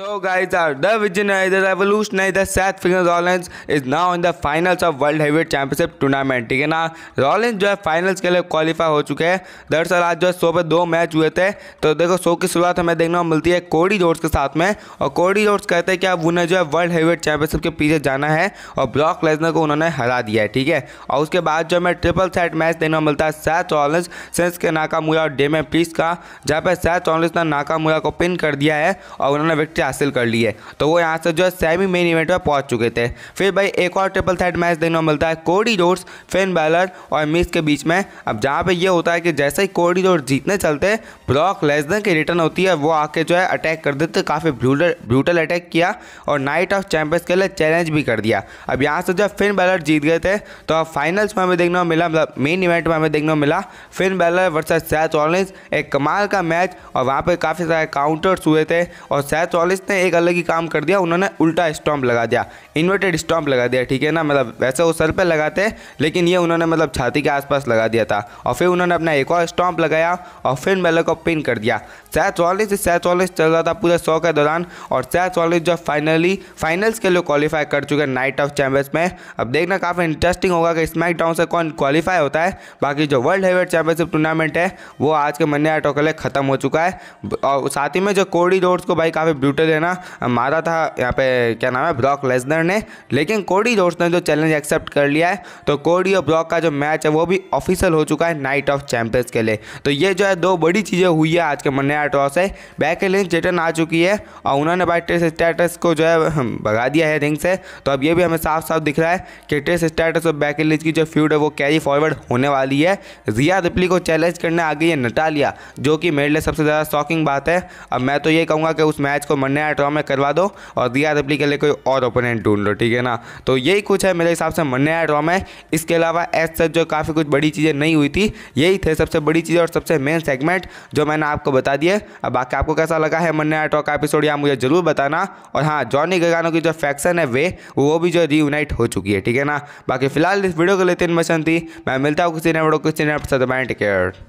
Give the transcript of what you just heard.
So guys, our uh, the visionary, uh, the revolutionary, the Seth Figgins Rollins is now in the finals of World Heavyweight Championship Tournament. ठीक है ना Rollins जो है finals के लिए qualify हो चुके हैं दरअसल आज जो है शो पे दो मैच हुए थे तो देखो शो की शुरुआत हमें देखने को मिलती है कोडी रोड्स के साथ में और कोडी रोड्स कहते हैं कि अब उन्हें जो है वर्ल्ड हेवीवेट चैंपियनशिप के पीछे जाना है और ब्लॉक लेजनर को उन्होंने हरा दिया है ठीक है और उसके बाद जो हमें ट्रिपल सेट मैच देखने को मिलता है सैथ रॉलिंस सेंस के नाका मुरा और डेमे प्लीस का जहाँ पर सैथ रॉलिंस ने नाका मुरा को पिन कर दिया है और उन्होंने विक्ट्री हासिल कर ली है तो वो यहाँ से जो है सेमी मेन इवेंट में पहुँच चुके थे फिर भाई एक और ट्रिपल थर्ड मैच देखने को मिलता है कोडी रोड्स फिन बैलर और मिस के बीच में अब जहाँ पर यह होता है कि जैसे ही कोडी रोड जीतने चलते ब्रॉक लेसनर की रिटर्न होती है वो आके जो है अटैक कर देते काफ़ी ब्रूटल ब्रूटल अटैक किया और नाइट ऑफ चैंपियंस के लिए चैलेंज भी कर दिया अब यहाँ से जो फिन बैलर जीत गए थे तो अब फाइनल्स में हमें देखने को मिला मतलब मेन इवेंट में हमें देखने को मिला Finn Balor versus Seth Rollins एक कमाल का मैच और वहाँ पर काफ़ी सारे काउंटर्स हुए थे और सैथ ऑलिस ने एक अलग ही काम कर दिया उन्होंने उल्टा स्टॉम्प लगा दिया इन्वर्टेड स्टॉम्प लगा दिया ठीक है ना मतलब वैसे वो सर पर लगाते हैं लेकिन ये उन्होंने मतलब छाती के आसपास लगा दिया था और फिर उन्होंने अपना एक और स्टॉम्प लगाया और फिर मेले को पिन कर दिया सैत चौलीस से चौलीस चल रहा था पूरे सौ के दौरान और सैत चौलीस जो फाइनली फाइनल्स के लिए क्वालिफाई कर चुके हैं नाइट ऑफ चैम्पियंस में अब देखना काफ़ी इंटरेस्टिंग होगा कि स्मैकडाउन से कौन क्वालिफाई होता है बाकी जो वर्ल्ड हेवेट चैंपियनशिप टूर्नामेंट है वो आज के मन्या टोकले खत्म हो चुका है और साथ ही में जो कोडी रोड्स को भाई काफ़ी ब्यूटी छूटे देना मारा था यहाँ पे क्या नाम है ब्रॉक लेजनर ने लेकिन कोडी जोर्स ने जो चैलेंज एक्सेप्ट कर लिया है तो कोडी और ब्रॉक का जो मैच है वो भी ऑफिशियल हो चुका है नाइट ऑफ चैंपियंस के लिए तो ये जो है दो बड़ी चीज़ें हुई है आज के मन्या टॉस है बैक लेन चेटन आ चुकी है और उन्होंने भाई टेस्ट स्टेटस को जो है भगा दिया है रिंग से तो अब ये भी हमें साफ साफ दिख रहा है कि टेस्ट स्टेटस और बैक लेन की जो फ्यूड है वो कैरी फॉरवर्ड होने वाली है जिया रिपली को चैलेंज करने आ गई है नटालिया जो कि मेरे लिए सबसे ज़्यादा शॉकिंग बात है अब मैं तो ये कहूँगा कि उस मैच को और नया ड्रॉ में करवा दो और दिया रबली के लिए कोई और ओपोनेंट ढूंढ लो ठीक है ना तो यही कुछ है मेरे हिसाब से नया ड्रॉ में इसके अलावा एज सच जो काफ़ी कुछ बड़ी चीज़ें नहीं हुई थी यही थे सबसे बड़ी चीज़ें और सबसे मेन सेगमेंट जो मैंने आपको बता दिए अब बाकी आपको कैसा लगा है मन्ना ड्रॉ का एपिसोड या मुझे ज़रूर बताना और हाँ जॉनी गगानों की जो फैक्शन है वे वो भी जो रीयूनाइट हो चुकी है ठीक है ना बाकी फिलहाल इस वीडियो को लेते मशन थी मैं मिलता हूँ किसी ने बड़ो किसी ने टेक केयर